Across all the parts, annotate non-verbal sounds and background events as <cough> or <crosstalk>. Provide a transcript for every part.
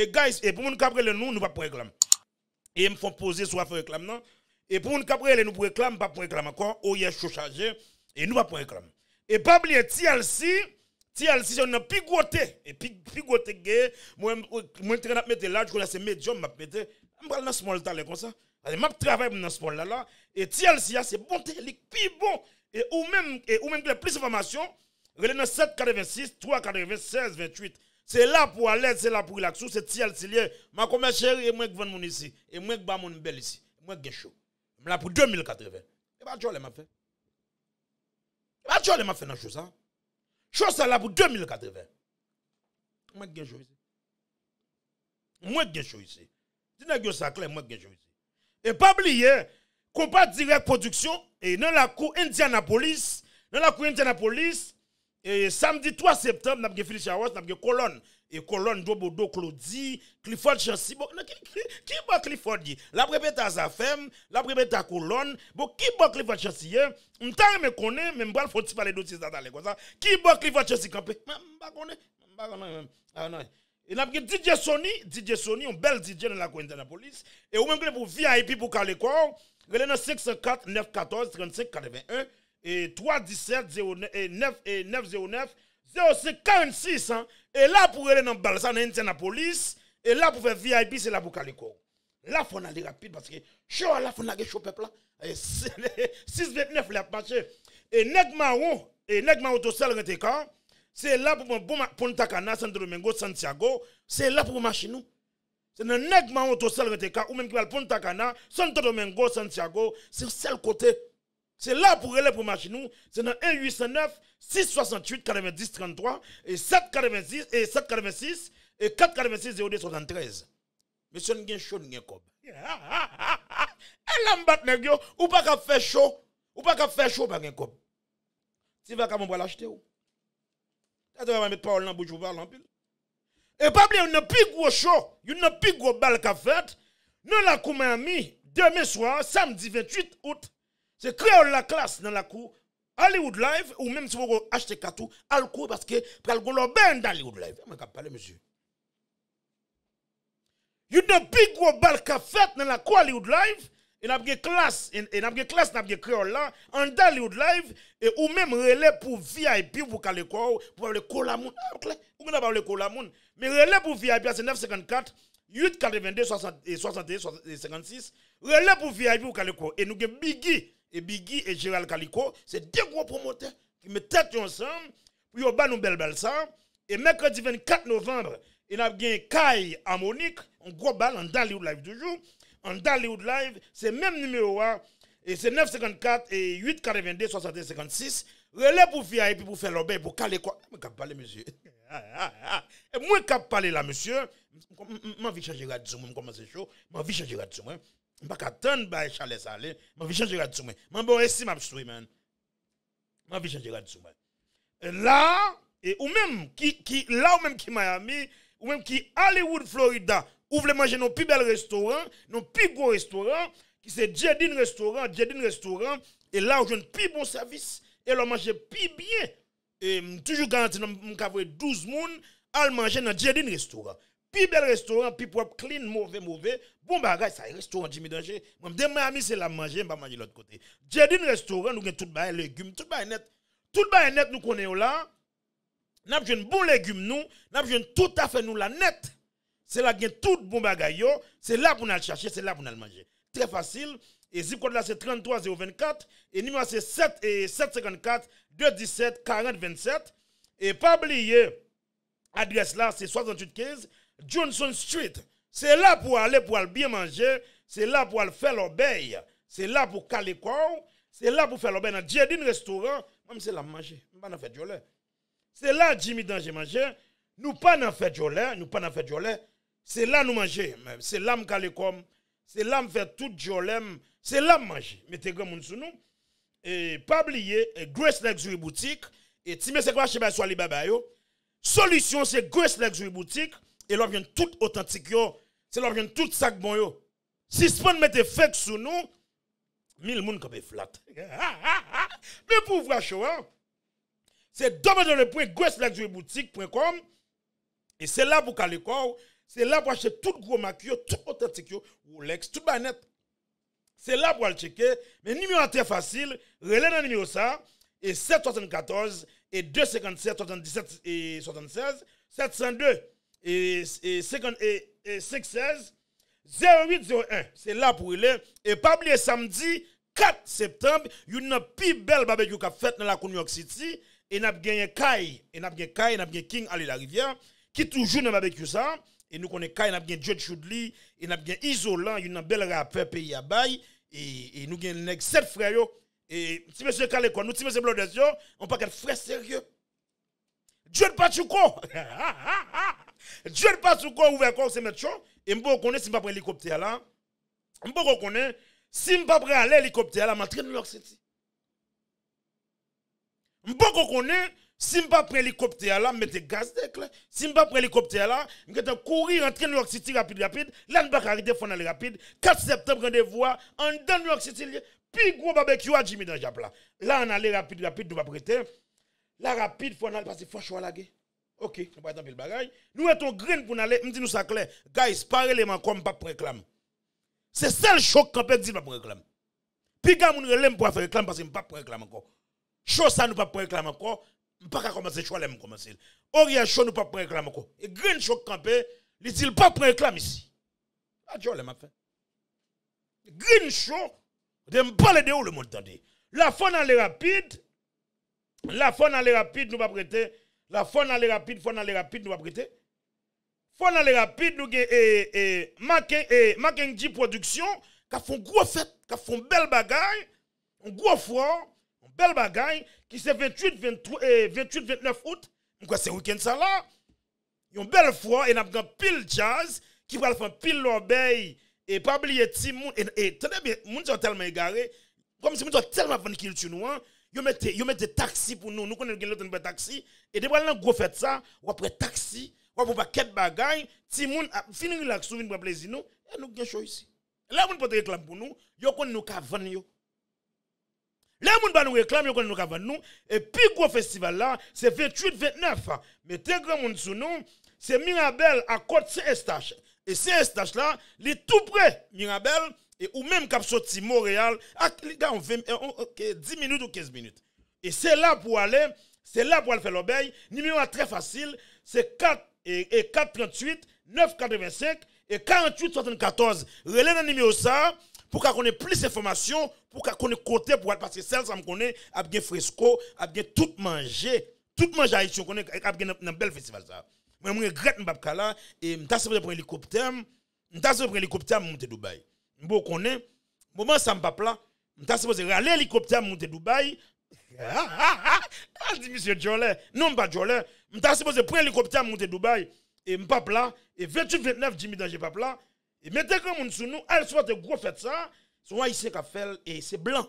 Et guys, et pour nous caprer nous, nous pas pour réclamer. Et ils me font poser soit faire réclame non. Et pour nous caprer nous pour réclamer, pas pour réclamer encore. Oh yes, chaud chargé et nous pas pour réclamer. Et pas oublier TLC, TLC c'est plus pigoté et pigoté gay. Moi moi train mettre là, je connais ces médium m'a mettre. On parle dans small talent comme ça. Alors m'a travaille dans small là là et TLC c'est bon technique plus bon et ou même et ou même plus d'informations relais dans 786 396 28 Se la pou alè, se la pou rilaksou, se ti al tiliè. Ma komè chèri, e mwenk ven moun isi. E mwenk ba moun mbel isi. Mwenk gen chou. Mwenk la pou 2080. E ba chò le mè fè? E ba chò le mè fè nan chousan? Chousan la pou 2080. Mwenk gen chou isi. Mwenk gen chou isi. Dinè gyo sakle, mwenk gen chou isi. E pabliye, kompa direk produksyon, e nan la kou Indianapolis, nan la kou Indianapolis, Et samedi 3 septembre, nous avons Philippe Chawas, nous avons colonne. Et colonne Dobodo Claudie, Clifford Chancy. qui, est bat Clifford La prépète à sa femme, la prépète à colonne. Bon, qui bat Clifford Chancy Je ne sais pas, mais je ne faut pas les dossiers comme ça. Qui bat Clifford Chancy Je ne sais pas, je ne ah, et nous avons DJ Sony, DJ Sony, un bel DJ dans la coin de la police. Et vous même pour VIP pour Calécor, vous avez 504 914 35 81 et 17 09, et 9, et 909 hein. et là pour aller dans le balsa dans la et là pour faire VIP c'est là pour Calico. Là faut aller rapide parce que à là faut aller chaud peuple et 629 <laughs> là marché et nèg et tout seul c'est là pour mon bon Santo Domingo Santiago c'est là pour marcher nous c'est dans nèg tout ou même qui Cana Santo Domingo Santiago c'est seul côté c'est là pour aller pour marcher nous. C'est dans 1809 668 90 33 et 786 et 786 et 486 02 73. Monsieur pas chaud n'gen kob. Et là m'bat ou pas qu'à faire chaud, ou pas qu'à faire chaud pas Tu vas qu'à mon l'acheter ou. Tu vas mettre parole dans bouche ou pas en pile. Et pas oublier a plus gros chaud, une plus gros balle qu'a fait. Nous la commune demain soir samedi 28 août c'est créole la classe dans la cour. Hollywood Live, ou même si vous achetez Katou, à cour parce que pour le ben dans Hollywood Live. Je ne parler, monsieur. You know, big gros bal fait dans la cour Hollywood Live. Et n'a une classe, et n'a pas classe, n'a créole là, en Hollywood Live, et ou même relais pour VIP pour qu'elle quoi, pour le colamoun. Ah, vous n'a pas le colamoun. Mais relais pour VIP, c'est 954. 882 60, 61, 56. Relais pour VIP pour qu'elle Et nous avons Biggie et Biggie et Gérald Calico, c'est deux gros promoteurs qui mettent têtent ensemble pour battre nous belle belle ça. Et mercredi 24 novembre, il a gagné Kai à Monique, un gros bal en Dollywood Live du jour. En Dollywood Live, c'est même numéro 1, et c'est 954 et 882 6156. Relais pour faire et pour faire l'obé, pour caler quoi. Je ne parler, monsieur. <laughs> Ah, ah, ah. Et moi, je parler là, monsieur. Je vais changer radio, je vais commencer chaud. Je vais changer radio pas attendre bail Charles Salé, m'a vais changer radio moi. M'a bon estime eh, m'a de man. M'a vais changer radio moi. Là et ou même qui qui là ou même qui Miami ou même qui Hollywood Florida, ou voulez manger nos plus belles restaurants, nos plus gros restaurants qui c'est Jedin restaurant, Jedin restaurant et là où j'ai un plus bon service et là manger plus bien. Et mm, toujours garanti nous avons 12 personnes à manger dans Jedin restaurant. Pi bel restaurant, plus propre, clean, mauvais, mauvais. Bon bagage, ça, restaurant Jimmy Danger. Moi, je Miami, c'est la manger, je ne manger de l'autre côté. J'ai dit restaurant, nous avons tout les légumes, tout bagage net. Tout bagage net, nous connaissons là. Nous avons bon légumes, nous. Nous avons tout à fait, nous, la net. C'est là que tout bon bagage, c'est là pour nous chercher, c'est là pour nous manger. Très facile. Et zip code là, c'est 33024... Et numéro, c'est 754 217 4027 Et pas oublier, adresse là, c'est 6815. Johnson Street. C'est là pour aller pour aller bien manger, c'est là pour aller faire l'obéir, c'est là pour caler corps, c'est là pour faire l'obéir dans Jedin restaurant, même c'est là manger, pas dans fait C'est là Jimmy Danger manger, nous pas dans fait jolet, nous pas dans fait jolet. C'est là nous manger, c'est là me caler corps. c'est là me faire tout jolet, c'est là manger. Mettez grand monde sous nous. Et pas oublier Grace Luxury Boutique et Timé c'est quoi chez Baswali yo. Solution c'est Grace Luxury Boutique et l'on vient tout authentique c'est l'on vient tout sac bon yo. Si point mette fake sous nous, mille moun comme flat. pour vous chaud hein. C'est www.ghostblackjewelboutique.com et c'est là pour caler corps, c'est là pour acheter tout gros maquillage, tout authentique yo, lex, tout banette. C'est là pour le checker, mais numéro très facile, relais dans numéro ça et 774 et 257 77 et 76 702 et, et, 0801. C'est là pour il est. Et pas samedi 4 septembre, il y a une plus belle barbecue qui a fait dans la New York City. Et n'a gagné Kai, et n'a gagné Kai, a gagné King Ali la rivière, qui toujours dans barbecue ça. Et nous connaissons Kai, n'a gagné Judge Shudley et n'a gagné Isolant, une belle rappeur pays à bail. Et, nous gagnons 7 frères. Et si monsieur Kalekon, nous, si monsieur yo on parle de frère sérieux. Dieu de quoi <laughs> Dieu ne passe pas quoi ouvert corps, c'est mettre chaud. Et je ne connais si je ne pas l'hélicoptère là. Je ne connais si je ne pas l'hélicoptère là, je New York City. Je ne connais si je ne pas l'hélicoptère là, je mettais gaz d'éclair. Si je ne pas l'hélicoptère là, je vais courir, entrer New York City rapide, rapide. Là, je ne vais pas arrêter, il rapide. 4 septembre, rendez-vous en dans New York City. Puis gros barbecue à Jimmy dans Japon. Là, on allait rapide, rapide, nous va prêter. Là, rapide, il faut aller parce qu'il faut choisir la guerre. Ok, nous pas le bagage. Nous mettons green pour nous aller, nous disons ça clair. Guys, par moi comme pas réclamer. C'est ça le choc qu'on peut dire pas réclamer. Puis quand nous relève pour faire réclame parce que pas réclamer encore. Chose ça nous pas réclamer encore, pas commencer choix l'aime commencer. Orien chaud nous pas réclamer encore. Et green choc campé, il dit pas réclamer ici. Ah Dieu m'a fait. Green show de me parler de où le monde dit. La faune allait rapide. La faune allait rapide, nous pas prêter la fois dans les rapides, fois nous va Fois dans les rapides, nous avons et, eh, eh, eh, Production qui font gros fête, qui font belle bagaille, un gros fort, un belle bagaille, qui c'est 28, 23, 28, 29 août. quoi c'est week-end ça là? Une belle froid, et a pile jazz, qui va faire pile l'orbeille, et pas oublier Timoun. Et, et bien, les gens tellement égarés, comme si gens tellement fans de culture, ils mettent des taxis pour nous. Nous connaissons l'autre taxi. Et depuis qu'on gros fait ça, on prend taxi, on prend paquet de bagages. Si moun a ah, fini relax, pour pour plaisir eh, nous. Et nous gagnons chose ici. Là, on peut réclamer pour nous. Yo qu'on nous cavane yo. Là, on pas nous réclamer, on nous cavane nous. Et puis gros festival là, c'est 28-29. Mais très grand monde sous nous, c'est Mirabel à Côte saint estache Et saint estache là, les tout près Mirabel et ou même cap sorti Montréal à ah, 10 minutes ou 15 minutes. Et c'est là pour aller, c'est là pour aller faire l'obéi. Numéro très facile, c'est 4 et, 438 985 et 4874 74. Relais numéro ça pour qu'on ait plus d'informations, pour qu'on ait côté pour parce que celle ça me connaît a bien fresco, a bien tout manger, tout manger haïtien connaît a bien un bel festival ça. Mais je regrette m'pas là et m'ta pour un hélicoptère, m'ta pour un hélicoptère monter Dubaï mbo koné moment ça m'a plan m'ta supposé aller l'hélicoptère monter Dubaï ha ah, ah, ha! Ah. ah dit monsieur Jolet non pas Jolet m'ta supposé prendre l'hélicoptère monter Dubaï et m'pa plat e et 28 29 Jimmy danger pas plat et mettez comme mon sous nous elle soit de gros fait ça soit haïtien qu'a fait et c'est blanc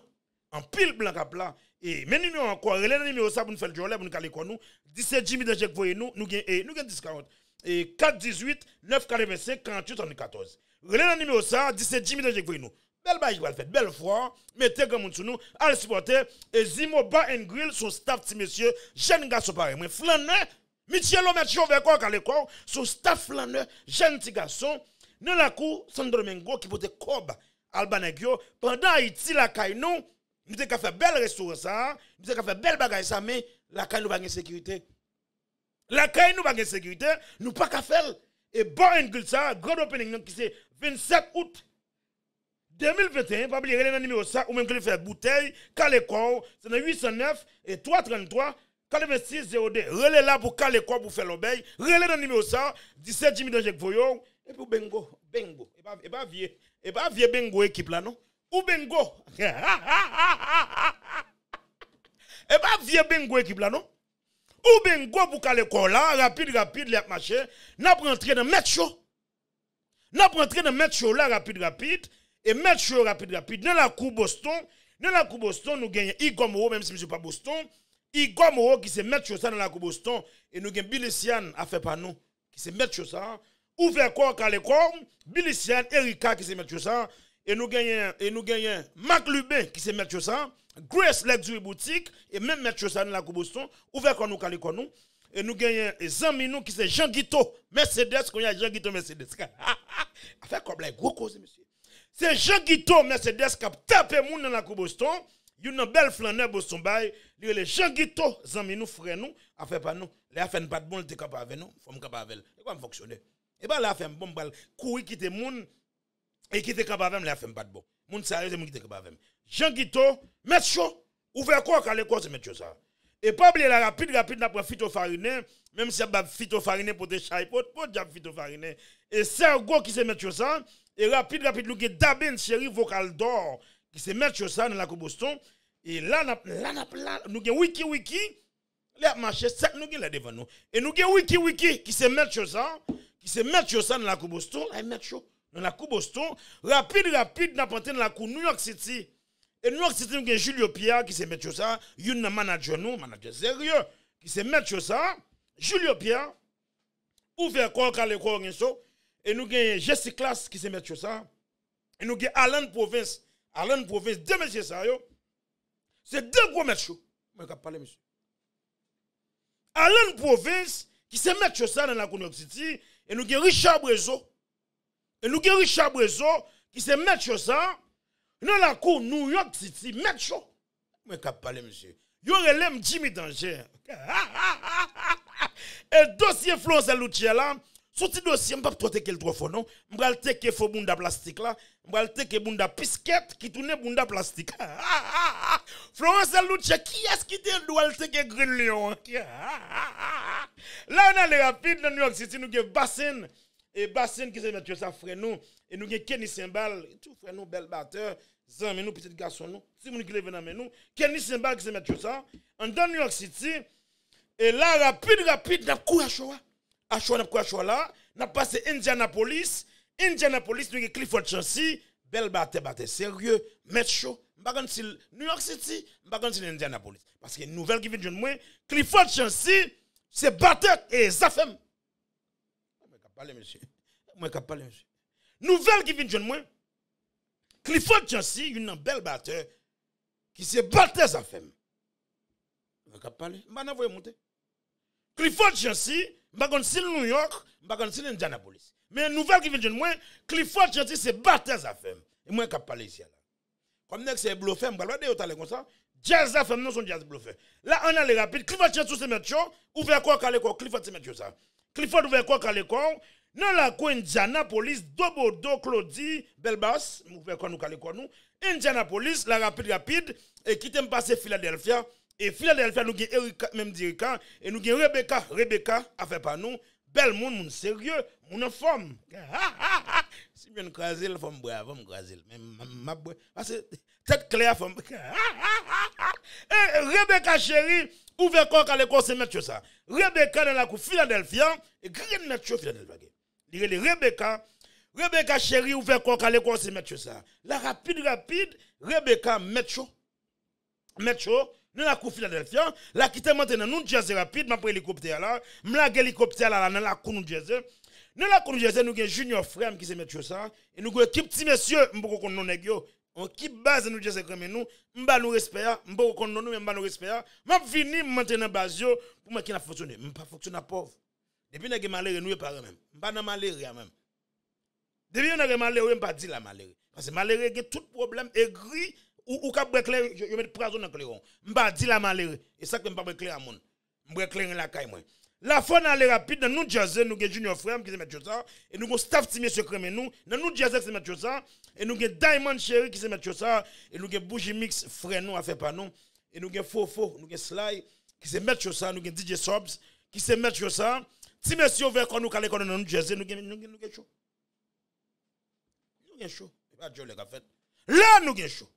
en pile blanc à là et mais nous encore relais numéro ça pour nous faire jolet pour nous caler nous 17 Jimmy Danger, voyez nous nous gain nous discount et 4 18 9 45 48 74 Relève le numéro ça, 17 Jimmy de Jacques nous. Belle bail va belle foi, mettez grand monde sur nous, allez supporter et Zimo Bar and Grill son staff petit monsieur, jeune garçon pareil, moi flaneur, Michel Lomet Chauvet quoi à l'école, son staff flaneur, jeune petit garçon dans la cour Sandro Mengo qui pote cob Albanegio pendant Haïti la caille nous nous avons fait belle restaurant ça, nous avons fait belle bagaille ça mais la caille nous pas de sécurité. La caille nous pas de sécurité, nous pas qu'à faire et bon angle ça, grand opening qui c'est 27 août 2021, pas oublier le numéro ça, ou même que le fait bouteille, Calécor, c'est dans 809 et 333 4602, 602, Relais là pour Calécor pour faire l'obéi. Relais dans le numéro ça, 17 Jimmy Danger Voyo, et pour Bengo, Bengo. Et pas, et pas vieux, et pas vieux Bengo équipe là, non? Ou Bengo? <laughs> et pas vieux Bengo équipe là, non? Ou bien, go pour qu'à l'école là, rapide, rapide, les marché, n'a pas entré dans mettre chaud. N'a pas entré dans mettre chaud là, rapide, rapide, et mettre rapide, rapide. Dans la cour Boston, dans la cour Boston, nous gagnons Igor même si suis pas Boston, Igor qui se met chaud ça dans la cour Boston, et nous gagnons Bilician à faire par nous, qui se met chaud ça. Ou faire quoi qu'à l'école, Erika qui se met chaud ça, et nous gagnons, et nous gagnons Mac Lubin qui se met chaud ça. Grace Luxury Boutique et même Maître Chosan la Boston, ouvert qu'on nous calé nous. Et nous gagnons un ami nous qui c'est Jean Guito Mercedes, qu'on y a Jean Guito Mercedes. Fait comme la gros cause, monsieur. C'est Jean Guito Mercedes qui a tapé moun dans la Boston. Il y a une belle flaneur Boston Bay. Il y Jean Guito, amis nous, frère nous, a fait pas nous. Les fait pas de bon, t'es capable avec nous, faut me capable avec. Et comment fonctionner? Et bien a fait un bon bal, qui te moun, et te capable avec, a fait pas de bon. Moun sérieux, c'est moun te capable avec. Jean Guito, Metcho, ouvert quoi à l'école, c'est Metcho ça. Et pas oublier la rapide, rapide, n'a pas phytofarine, même si elle phytofarine pour des chai, pour des phytofarine. Et Sergo qui se Metcho ça, et rapide, rapide, est Dabin, chérie vocal d'or, qui se Metcho ça dans la Coupe Boston. Et là, là, là, là, nous avons Wiki Wiki, là, marché, ça, nous avons là devant nous. Et nous avons Wiki Wiki qui se Metcho ça, qui se Metcho ça dans la Coupe Boston, là, eh, Metcho, dans la Coupe Boston, rapide, rapide, n'a pas dans la Coupe New York City. Et nous, système que Julio Pierre qui se met sur ça, il un manager nous, manager sérieux, qui se met sur ça. Julio Pierre, ouvert corps à l'école, et nous avons Jesse Class qui se met sur ça. Et nous avons Alan Province. Alan Province, deux messieurs ça, c'est deux gros messieurs. Je vais parler, monsieur. Alan Province qui se met sur ça dans la New City. Et nous avons Richard Brezo. Et nous avons Richard Brezo qui se met sur ça. Dans la cour New York City, Metro. chaud. Mais qu'à parler, monsieur. Yo relève Jimmy Danger. <laughs> Et dossier Florence Loutier là, son dossier, m'pap trop te quel non, m'bral te que faux bunda plastique là, m'bral te bunda pisquette qui tourne bunda plastique. <laughs> Florence Loutier, qui est-ce qui te doit te que Lion? Hein? <laughs> Là on a les rapides dans New York City, nous avons bassin. Et bassin qui s'est mette ça frère nous. Et nous avons Kenny Simbal, tout frère nous, bel batteur, mais nous, petit garçon nous, si vous voulez lever est venu nous. Kenny Simbal qui s'est mettre ça. En dans New York City, et là, rapide, rapide, n'a coupé à Choa À n'a coupé à là. N'a passé Indianapolis. Indianapolis, nous avons Clifford Chancy, bel batteur, batteur sérieux, Mets chaud. Mbagan si New York City, mbagan si Indianapolis. Parce que nouvelle qui vient de moi, Clifford Chancy, c'est batteur et Zafem. Mwen kap pale mwen se. Nouvel ki vin joun mwen. Clifford Chansey yon nan bel batè. Ki se batè zafèm. Mwen kap pale. Mwa nan voye monte. Clifford Chansey bagan sil New York. Bagan sil Indianapolis. Mwen nouvel ki vin joun mwen. Clifford Chansey se batè zafèm. Mwen kap pale yon se. Kwa mnen se blofèm. Balwa deyo talè kon sa. Jaz afèm nan son jaz blofèm. La an alè rapid. Clifford Chansey se met chou. Ouve a kwa kalè kon Clifford Chansey se met chou sa. Clifford Ouvekwa quoi Non, la kou Indianapolis, Dobodo Claudie Belbas, quoi nous Kalekon nous, Indianapolis, la rapide rapide, et qui t'aime passer Philadelphia, et Philadelphia nous gagne Erika, même Dirika, et nous gagne Rebecca, Rebecca, a fait pas nous, bel monde, monde sérieux, mon en forme. Ha Si mwen grazil fòm bwe avòm grazil, mwen mabwe, fòm tèt klè fòm bwe. Eh, Rebeka chéri, ouvekò kalèkò se met chò sa. Rebeka nan lakou Philadelphia, e gre nan met chò Philadelphia ge. Dire li, Rebeka, Rebeka chéri ouvekò kalèkò se met chò sa. La rapide rapide, Rebeka met chò. Met chò nan lakou Philadelphia, la kite mwen tenen nou djeze rapide, mwen pre elikopte ala, mwen lage elikopte ala nan lakou nou djeze, Nè la konou je se nou gen junior frèm ki se met yo sa, e nou kwe kip ti mesye mbo koun non e gyo, an ki bazen nou je se kremen nou, mba nou respera, mbo koun non nou mba nou respera, mba vini mbante nan baz yo, pou mwen ki na foksyon e, mba foksyon a pov. Depi nage maleri nou e pare men, mba nan maleri a men. Depi yon nage maleri, mba di la maleri. Pase maleri e gen tout problem e gri, ou ka brekler yon met prazon nan kleron. Mba di la maleri, e sak mba brekler a moun. Mba brekler yon lakay mwen. La fois, on allait rapide. Dans nous Jersey, nous avons Junior Frame qui s'est mis ça. Et nous avons Staff Timé sur Crémé. Nous, dans New qui s'est mis ça. Et nous avons Diamond Chéri qui s'est mis ça. Et nous avons Bougie Mix, frère nous, à fait pas nous. Et nous avons Fofo, nous avons Sly qui s'est mis ça. Nous avons DJ Sobs qui s'est mis ça. Si monsieur veut qu'on nous calme dans nous Jersey, nous avons chaud. Nous avons chaud. Pas Dieu les fait. Là, nous avons chaud.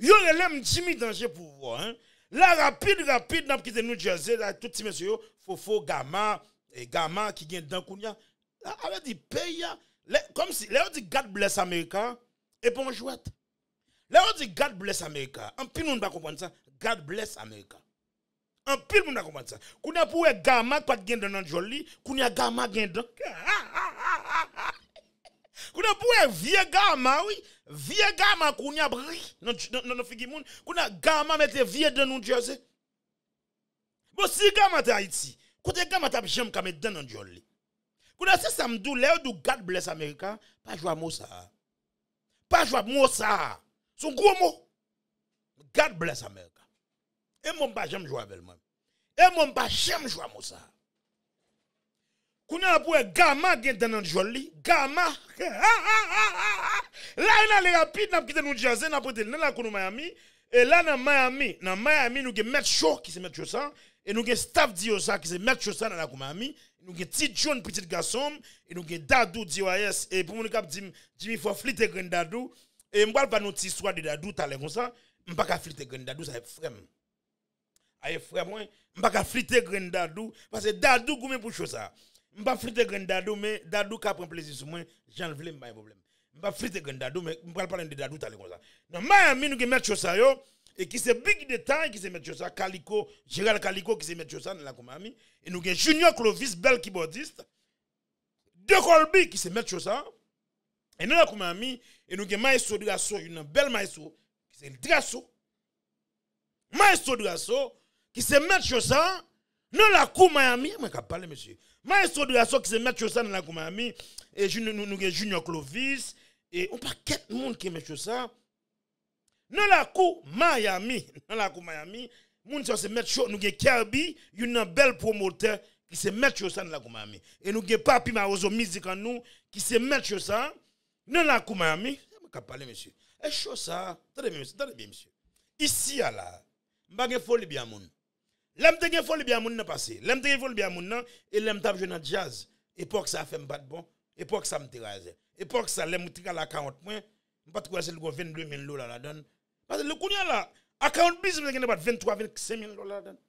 Yo, relève Jimmy Danger pour vous, Hein? Là, rapide, rapide, dans le New Jersey, là, tout ces messieurs, faux Gama, et Gama, qui vient d'un Kounia. Là, avec dit pays, comme si, là, on dit God bless America, et bon jouette. Là, on dit God bless America. En pile, on ne comprendre ça. God bless America. En pile, on ne comprendre ça. Kounia pour un gamin, pas de gain dans un joli, Kounia Gama, gain dans. Ah, ah, Kou na pouye vie gama, vie gama kounye apri nan fiki moun, kou na gama mette vie den nou diyo se. Bo si gama te a iti, kou te gama tap jem ka mette den nou diyo li. Kou na se samdou le ou do God bless Amerika, pa jwa mousa a. Pa jwa mousa a, son kou mou. God bless Amerika. E moun pa jem jwa belman. E moun pa jem jwa mousa a. Kounen apou e gama gen danan joli. Gama. La yon alera pit nan pite nou jaze nan apote nan lakounou Miami. E la nan Miami. Nan Miami nou gen met chok ki se met chosa. E nou gen staff diyo sa ki se met chosa nan lakounou Miami. Nou gen tit joun piti de gasom. E nou gen dadu diyo ayes. E pou mouni kap di mi fwa flite gren dadu. E mwal pa nou ti swa de dadu talen kon sa. Mpa ka flite gren dadu sa e frem. A e frem mwen. Mpa ka flite gren dadu. Pase dadu koumen pou chosa a. Je ne pas friter grand dadou, mais dadou qui pris plaisir sur moi, j'en veux pas de problème. Je ne pas friter grand dadou, mais je ne parle pas de dadou, t'as comme ça. Non, Miami, nous avons ça, yo, et qui c'est big de taille qui se met ça, Calico, Gérald Calico, qui se met ça dans la Miami. Et nous avons Junior Clovis, bel keyboardiste, De Colby, qui se met ça. Et nous avons Miami, et nous avons Maestro Drasso, une belle Maestro, qui c'est le Drasso. Maestro Drasso, qui se met ça. Dans la cour Miami, je ne parle monsieur. la association qui se met sur ça dans la cour Miami, et nous avons Junior Clovis, et on pas quatre monde qui met sur ça. Dans la cour Miami, dans la cour Miami, gens se met sur nous avons Kirby, une bel promoteur qui se met sur ça dans la cour Miami. Et nous avons Papi Marozo Music en nous qui se met sur ça dans la cour Miami. Je ne monsieur. Et chose ça, attendez bien monsieur, très bien monsieur. Ici à là, je ne folie bien monde. Lèm te gen fol libyan moun nan pase, lèm te gen fol libyan moun nan, e lèm tap jwen nan jaz, epok sa fèm bat bon, epok sa mte raze, epok sa lèm moutika lakant mwen, mpate kwa se lugo 22 mil lola la dan. Pase lèkoun ya la, akant biz mwen gen apat 23, 25 mil lola la dan.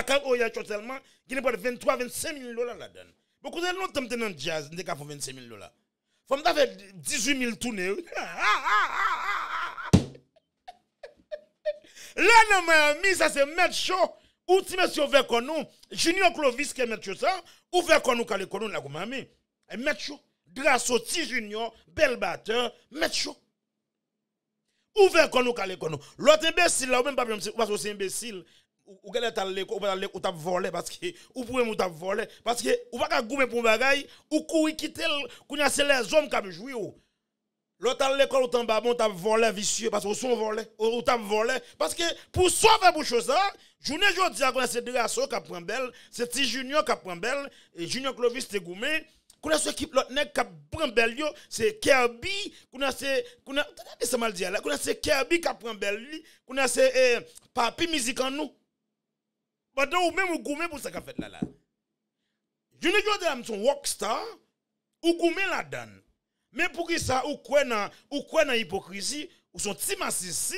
Akant ou ya chotelman, gen apat 23, 25 mil lola la dan. Mwen kouzè lèm nou temten nan jaz, mwen dek apat 25 mil lola. Fèm ta fè 18 mil toune, <laughs> ha ha ha! Là, dans Miami, ça c'est mettre chaud. Ou si monsieur veut qu'on nous, Junior Clovis qui est mettre ça, ou veut qu'on nous, qu'elle est nous, la Miami. Eh, mettre chaud. Drasoti Junior, bel batteur, mettre chaud. Ou veut qu'on nous, qu'elle L'autre imbécile, là, ou même pas, parce que c'est imbécile. Ou qu'elle est est allée, ou t'as volé, parce que, ou pouvez ou t'as volé, parce que, ou pas qu'à goumer pour un bagay, ou couille quitter, qu'on les hommes qui ont joué. L'autre l'école, autant bas, bon, t'as volé vicieux, parce que son volé, ou t'as volé. Parce que pour sauver pour chose, hein, journée aujourd'hui, c'est Drasso qui prend belle, c'est si Junior qui prend belle, et Junior Clovis Tegoumé. Qu'on a ce équipe, l'autre nègre qui prend belle, c'est Kirby, qu'on a c'est, qu'on a, t'as ça mal dit là, qu'on a c'est Kirby qui prend belle, qu'on a c'est, eh, Papi Musique en nous. Bah, ou même ou goumé pour ça qu'a fait là, là. Junior aujourd'hui, on est un rockstar, ou goumé la donne. Mais pour qui ça, ou quoi dans, ou quoi hypocrisie, ou son petit ici,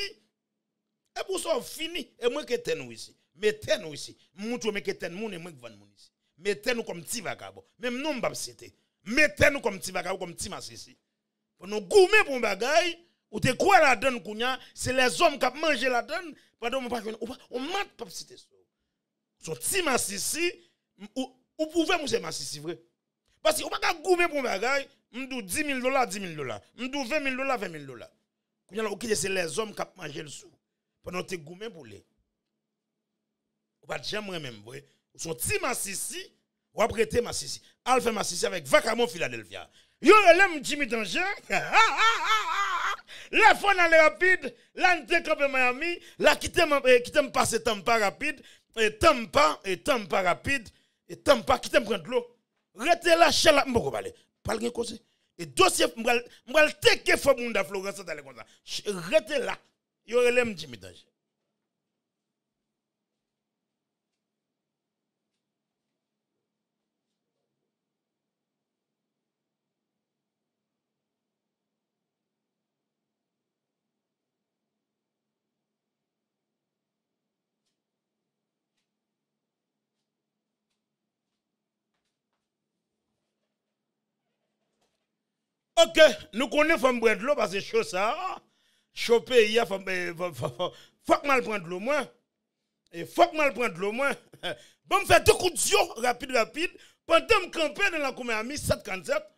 et pour ça, fini, et moi qui t'en nous ici. Mettez nous ici. Moutou, mais qui t'en moun, et moi qui van moun ici. Mettez nous comme petit vagabond. Même non, m'bab cité. Mettez nous comme petit vagabond, comme petit ici. Pour nous goumer pour un bagay, ou te quoi la donne, kounya, c'est les hommes qui a mangé la donne, pardon, on mat pas cité ça. Son petit ici, ou pouvez manger mas ici, vrai. Parce que on pas goumer pour un bagay, M'dou 10 000 10 000 M'dou 20 000 20 000 dollars. ok, c'est les hommes qui mangé le sou. Pendant te goume pour les. Ou pas jamais même, vous Son ti massissi, ou ma sisi. massissi. Alpha massissi avec Vacamon Philadelphia. Yo, l'aime Jimmy Danger. <laughs> La fon allait eh, rapide, là eh, n'était campé Miami, eh, là quitte me passer temps pas rapide, et temps pas et temps pas rapide, et temps pas quitte me prendre l'eau. Rete là chez la m'boko pas le cause. Et dossier, je vais le faire pour Florence faire, comme ça. Restez là. Il y aurait l'aime, Jimmy Ok, nous connaissons femme prendre l'eau parce que chaud ça. Choper hier, il eh, faut que mal prendre l'eau moins. Et faut que mal prendre l'eau moins. <laughs> Bon, me faire deux coups de rapide, rapide. Pendant que je campais dans la commune à 1747,